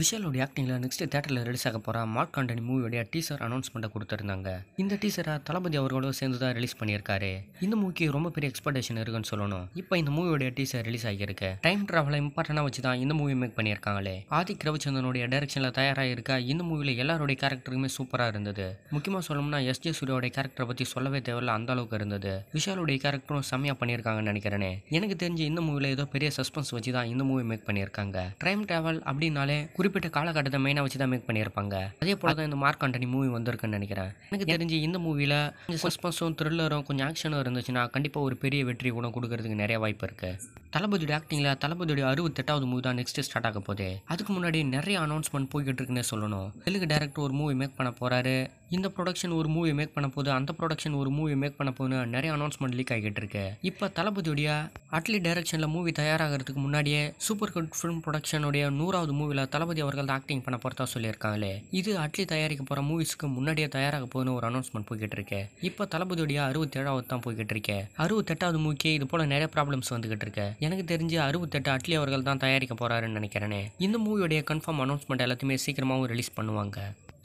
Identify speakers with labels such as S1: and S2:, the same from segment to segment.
S1: விஷாலோட ஆக்டிங்கில் next தேட்டரில் release ஆக போகிற மார்க் ஆண்டனி மூவியோடைய டீசர் அனௌன்ஸ்மெண்ட்டை கொடுத்துருந்தாங்க இந்த டீசரை தளபதி அவர்களோட சேர்ந்து தான் ரிலீஸ் பண்ணியிருக்காரு இந்த மூவிக்கு ரொம்ப பெரிய எக்ஸ்பெக்டேஷன் இருக்குன்னு சொல்லணும் இப்போ இந்த மூவியோட டீசர் ரிலீஸ் ஆகியிருக்கு டைம் ட்ராவலை இம்பார்ட்டனாக வச்சு தான் இந்த மூவி மேக் பண்ணியிருக்காங்களே ஆதிக் ரவிச்சந்திரனுடைய டைரக்ஷனில் தயாராக இருக்க இந்த மூவியில் எல்லாருடைய கேரக்டருமே சூப்பராக இருந்தது முக்கியமாக சொல்லணும்னா எஸ் ஜே சூர்யாவுடைய கேரக்டரை பற்றி சொல்லவே தேவையில்ல அந்த அளவுக்கு இருந்தது விஷாலுடைய கேரக்டரும் செம்மையாக பண்ணியிருக்காங்கன்னு நினைக்கிறேனே எனக்கு தெரிஞ்சு இந்த மூவியில் ஏதோ பெரிய சஸ்பென்ஸ் வச்சு தான் இந்த மூவி மேக் பண்ணியிருக்காங்க டைம் ட்ராவல் அப்படின்னாலே குறிப்பிட்ட காலகட்டத்தை மெயினாக வச்சு தான் மேக் பண்ணியிருப்பாங்க அதே போல் தான் இந்த மார்க் ஆண்டனி மூவி வந்திருக்குன்னு நினைக்கிறேன் எனக்கு தெரிஞ்சு இந்த மூவியில் கொஞ்சம் சஸ்பென்ஸும் த்ரில்லரும் கொஞ்சம் ஆக்ஷனும் இருந்துச்சுன்னா கண்டிப்பாக ஒரு பெரிய வெற்றி கூட கொடுக்கறதுக்கு நிறைய வாய்ப்பு இருக்குது தளபதியோட ஆக்டிங்கில் தளபதியோட அறுபத்தெட்டாவது மூவி தான் நெக்ஸ்ட் ஸ்டார்ட் ஆக போதே அதுக்கு முன்னாடி நிறைய அனௌன்ஸ்மெண்ட் போய்கிட்டு இருக்குன்னே சொல்லணும் தெலுங்கு டேரக்டர் ஒரு மூவி மேக் பண்ண போகிறாரு இந்த ப்ரொடக்ஷன் ஒரு மூவி மேக் பண்ண போது அந்த ப்ரொடக்ஷன் ஒரு மூவி மேக் பண்ண போதுன்னு நிறைய அனௌன்ஸ்மெண்ட் லீக் ஆகிட்டு இருக்கு இப்போ தளபதியுடைய அட்லி டைரக்ஷனில் மூவி தயாராகிறதுக்கு முன்னாடியே சூப்பர் குட் ஃபிலிம் ப்ரொடக்ஷனுடைய நூறாவது மூவியில் தளபதி அவர்கள் தான் ஆக்டிங் பண்ண போகிறதா சொல்லியிருக்காங்களே இது அட்லி தயாரிக்க போகிற மூவிஸ்க்கு முன்னாடியே தயாராக போகுதுன்னு ஒரு அனௌன்ஸ்மெண்ட் போய்கிட்டு இருக்கு இப்போ தளபதியுடைய அறுபத்தேழாவது தான் போய்கிட்டு இருக்கு அறுபத்தெட்டாவது மூவிக்கே இது போல் நிறைய ப்ராப்ளம்ஸ் வந்துகிட்டு இருக்கு எனக்கு தெரிஞ்சு அறுபத்தெட்டு அட்லி அவர்கள் தான் தயாரிக்க போகிறாருன்னு நினைக்கிறேன் இந்த மூவியுடைய கன்ஃபார்ம் அனௌன்ஸ்மெண்ட் எல்லாத்தையுமே சீக்கிரமாகவும் ரிலீஸ் பண்ணுவாங்க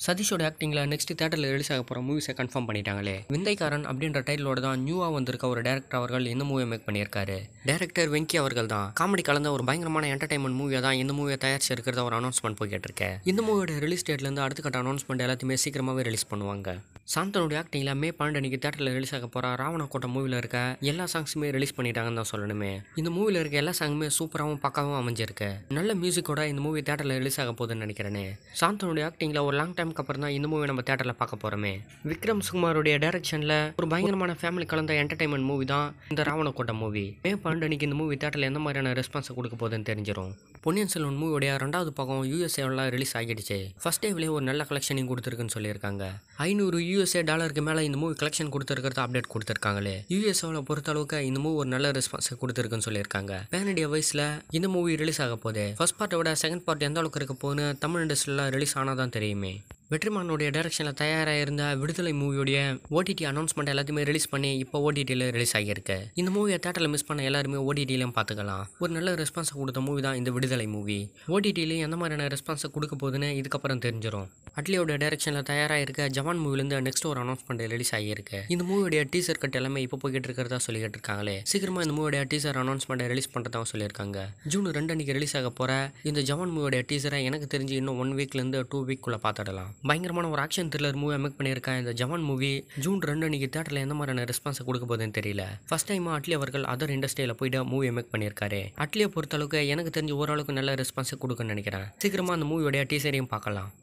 S1: சதீஷோட ஆக்டிங்கில் நெக்ஸ்ட் தேட்டரில் ரிலீஸ் ஆக போகிற மூவிஸை கன்ஃபார்ம் பண்ணிட்டாங்களே விந்தைக்காரன் அப்படின்ற டைட்டிலோட தான் நியூவாக வந்திருக்க ஒரு டேரக்டர் அவர்கள் இந்த மூவியை மேக் பண்ணியிருக்காரு டேரக்டர் வெங்கி அவர்கள் தான் காமெடி கலந்த ஒரு பயங்கரமான என்டர்டைன்மெண்ட் மூவியை தான் இந்த மூவியை தயாரிச்சு இருக்கிறத ஒரு அனௌன்ஸ்மெண்ட் போய்கிட்டு இருக்கேன் இந்த மூவியோட ரிலீஸ் டேட்லேருந்து அடுத்த கட்ட அனௌன்ஸ்மெண்ட் எல்லாத்தையுமே சீக்கிரமாகவே ரிலீஸ் பண்ணுவாங்க சாந்தனுடைய ஆக்டிங்கில் மே பன்னெண்டு அன்றைக்கி தேட்டரில் ரிலீஸ் ஆக போகிற கோட்டை மூவியில் இருக்க எல்லா சாங்ஸுமே ரிலீஸ் பண்ணிட்டாங்கன்னு தான் சொல்லணுமே இந்த மூவியில் இருக்க எல்லா சாங்குமே சூப்பராகவும் பக்காவும் அமைஞ்சிருக்கு நல்ல மியூசிக்கோட இந்த மூவி தேட்டரில் ரிலீஸ் ஆக போகுதுன்னு நினைக்கிறேனே சாந்தனுடைய ஆக்டிங்கில் ஒரு லாங் டைம் டைமுக்கு அப்புறம் தான் இந்த மூவி நம்ம தேட்டரில் பார்க்க போகிறோமே விக்ரம் சுகுமாரோடைய டேரக்ஷனில் ஒரு பயங்கரமான ஃபேமிலி கலந்த என்டர்டைன்மெண்ட் மூவி தான் இந்த ராவணக்கோட்டை மூவி மே பன்னெண்டு அன்னைக்கு இந்த மூவி தேட்டரில் எந்த மாதிரியான ரெஸ்பான்ஸ் கொடுக்க போகுதுன்னு தெரிஞ்சிடும் பொன்னியின் செல்வன் மூவியோடைய ரெண்டாவது பக்கம் யூஎஸ்ஏவெல்லாம் ரிலீஸ் ஆகிடுச்சு ஃபர்ஸ்ட் டேவிலே ஒரு நல்ல கலெக்ஷனையும் கொடுத்துருக்குன்னு சொல்லியிருக்காங்க ஐநூறு யூஎஸ்ஏ டாலருக்கு மேலே இந்த மூவி கலெக்ஷன் கொடுத்துருக்கிறது அப்டேட் கொடுத்துருக்காங்களே யூஎஸ்ஏவில் அளவுக்கு இந்த மூவி ஒரு நல்ல ரெஸ்பான்ஸ் கொடுத்துருக்குன்னு சொல்லியிருக்காங்க பேனடிய வயசில் இந்த மூவி ரிலீஸ் ஆக போகுது ஃபர்ஸ்ட் பார்ட்டை விட செகண்ட் பார்ட் எந்த அளவுக்கு இருக்க போகுன்னு தமிழ் இண்டஸ்ட்ரியில் ரிலீஸ் ஆனால் தான் தெரியுமே வெற்றிமானோடைய டைரக்ஷனில் தயாராக இருந்த விடுதலை மூவியுடைய ஓடிடி அனௌன்ஸ்மெண்ட் எல்லாத்தையுமே ரிலீஸ் பண்ணி இப்போ ஓடிடியில் ரிலீஸ் ஆகியிருக்கு இந்த மூவியை தேட்டரில் மிஸ் பண்ண எல்லாருமே ஓடிடியிலையும் பார்த்துக்கலாம் ஒரு நல்ல ரெஸ்பான்ஸை கொடுத்த மூவி தான் இந்த விடுதலை மூவி ஓடிடியிலையும் எந்த மாதிரியான ரெஸ்பான்ஸை கொடுக்க போகுதுன்னு இதுக்கப்புறம் தெரிஞ்சிடும் அட்லியோட டேரக்ஷனில் தயாராக இருக்க ஜவான் மூவிலேருந்து நெக்ஸ்ட் ஒரு அனௌன்ஸ்மெண்ட் ரிலீஸ் ஆகியிருக்கு இந்த மூவியுடைய டீசர் கட் எல்லாமே இப்போ போய்கிட்டு இருக்கிறதா சொல்லிக்கிட்டு இருக்காங்களே சீக்கிரமாக இந்த மூவியுடைய டீசர் அனௌன்ஸ்மெண்ட்டை ரிலீஸ் பண்ணுறதா சொல்லியிருக்காங்க ஜூன் ரெண்டு அன்றைக்கி ரிலீஸ் ஆக போகிற இந்த ஜவான் மூவியுடைய டீசரை எனக்கு தெரிஞ்சு இன்னும் ஒன் வீக்லேருந்து டூ வீக்குள்ளே பார்த்துடலாம் பயங்கரமான ஒரு ஆக்ஷன் த்ரில்லர் மூவி மேக் பண்ணியிருக்கேன் இந்த ஜவான் மூவி ஜூன் ரெண்டு அன்றைக்கி தேட்டரில் எந்த மாதிரியான ரெஸ்பான்ஸ் கொடுக்க போதுன்னு தெரியல ஃபஸ்ட் டைமாக அட்லி அவர்கள் அதர் இண்டஸ்ட்ரியில் போயிட்டு மூவி மேக் பண்ணியிருக்காரு அட்லியை பொறுத்தளவுக்கு எனக்கு தெரிஞ்சு ஓரளவுக்கு நல்ல ரெஸ்பான்ஸை கொடுக்கணும்னு நினைக்கிறேன் சீக்கிரமாக அந்த மூவியுடைய டீசரையும் பார்க்கலாம்